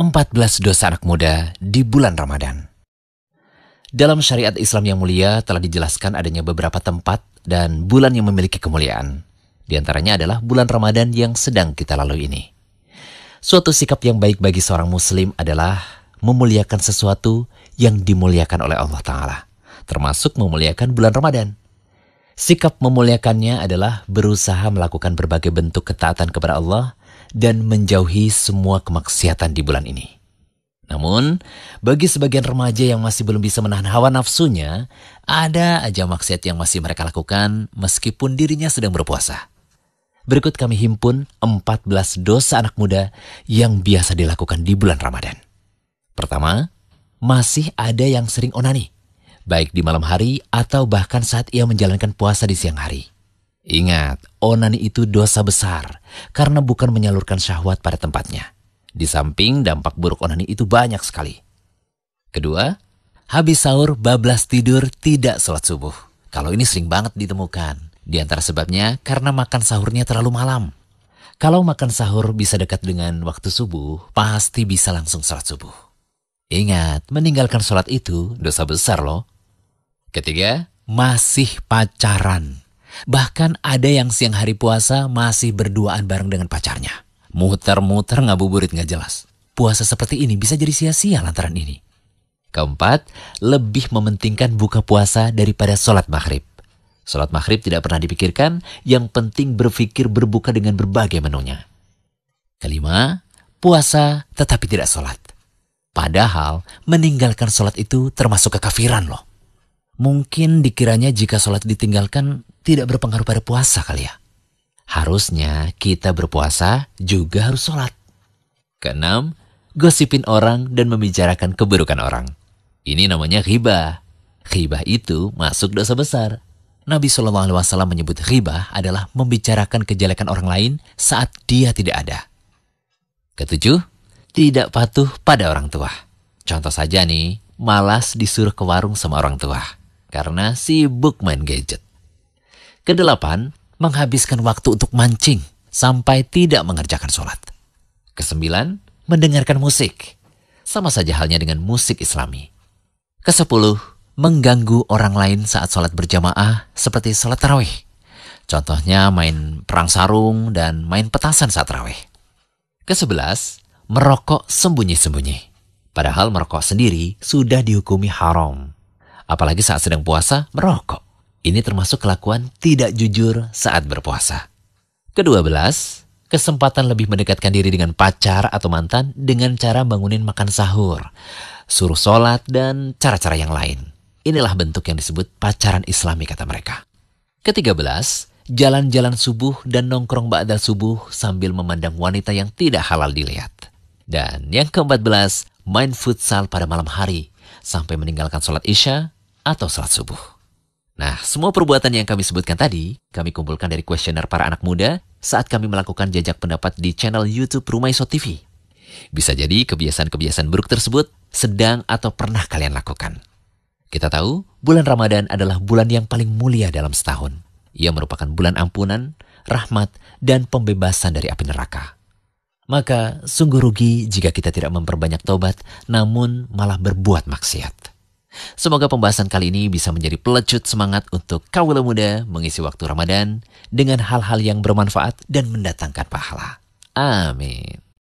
14 dosa anak muda di bulan Ramadan. Dalam syariat Islam yang mulia telah dijelaskan adanya beberapa tempat dan bulan yang memiliki kemuliaan. Di antaranya adalah bulan Ramadan yang sedang kita lalui ini. Suatu sikap yang baik bagi seorang muslim adalah memuliakan sesuatu yang dimuliakan oleh Allah Ta'ala, termasuk memuliakan bulan Ramadan. Sikap memuliakannya adalah berusaha melakukan berbagai bentuk ketaatan kepada Allah dan menjauhi semua kemaksiatan di bulan ini. Namun, bagi sebagian remaja yang masih belum bisa menahan hawa nafsunya, ada aja maksiat yang masih mereka lakukan meskipun dirinya sedang berpuasa. Berikut kami himpun 14 dosa anak muda yang biasa dilakukan di bulan Ramadan. Pertama, masih ada yang sering onani, baik di malam hari atau bahkan saat ia menjalankan puasa di siang hari. Ingat, onani itu dosa besar karena bukan menyalurkan syahwat pada tempatnya. Di samping dampak buruk onani itu banyak sekali. Kedua, habis sahur bablas tidur tidak sholat subuh. Kalau ini sering banget ditemukan. Di antara sebabnya karena makan sahurnya terlalu malam. Kalau makan sahur bisa dekat dengan waktu subuh, pasti bisa langsung sholat subuh. Ingat, meninggalkan sholat itu dosa besar loh. Ketiga, masih pacaran. Bahkan ada yang siang hari puasa masih berduaan bareng dengan pacarnya. Muter-muter ngabuburit nggak jelas. Puasa seperti ini bisa jadi sia-sia lantaran ini. Keempat, lebih mementingkan buka puasa daripada sholat maghrib. Sholat maghrib tidak pernah dipikirkan, yang penting berpikir berbuka dengan berbagai menunya. Kelima, puasa tetapi tidak sholat. Padahal meninggalkan sholat itu termasuk kekafiran loh. Mungkin dikiranya jika sholat ditinggalkan tidak berpengaruh pada puasa kali ya. Harusnya kita berpuasa juga harus sholat. Keenam, gosipin orang dan membicarakan keburukan orang. Ini namanya riba. Riba itu masuk dosa besar. Nabi saw menyebut riba adalah membicarakan kejelekan orang lain saat dia tidak ada. Ketujuh, tidak patuh pada orang tua. Contoh saja nih, malas disuruh ke warung sama orang tua karena sibuk main gadget. Kedelapan, menghabiskan waktu untuk mancing sampai tidak mengerjakan sholat. Kesembilan, mendengarkan musik. Sama saja halnya dengan musik islami. Kesepuluh, mengganggu orang lain saat sholat berjamaah seperti sholat tarawih. Contohnya main perang sarung dan main petasan saat tarawih. Kesebelas, merokok sembunyi-sembunyi. Padahal merokok sendiri sudah dihukumi haram. Apalagi saat sedang puasa merokok. Ini termasuk kelakuan tidak jujur saat berpuasa. Kedua belas, kesempatan lebih mendekatkan diri dengan pacar atau mantan dengan cara bangunin makan sahur, suruh sholat, dan cara-cara yang lain. Inilah bentuk yang disebut pacaran islami kata mereka. Ketiga belas, jalan-jalan subuh dan nongkrong ba'dal subuh sambil memandang wanita yang tidak halal dilihat. Dan yang keempat belas, main futsal pada malam hari sampai meninggalkan sholat isya atau sholat subuh. Nah, semua perbuatan yang kami sebutkan tadi, kami kumpulkan dari kuesioner para anak muda saat kami melakukan jajak pendapat di channel YouTube Rumah Iso TV. Bisa jadi kebiasaan-kebiasaan buruk tersebut sedang atau pernah kalian lakukan. Kita tahu, bulan Ramadan adalah bulan yang paling mulia dalam setahun. Ia merupakan bulan ampunan, rahmat, dan pembebasan dari api neraka. Maka sungguh rugi jika kita tidak memperbanyak tobat, namun malah berbuat maksiat. Semoga pembahasan kali ini bisa menjadi pelecut semangat untuk kawula muda mengisi waktu Ramadan dengan hal-hal yang bermanfaat dan mendatangkan pahala. Amin.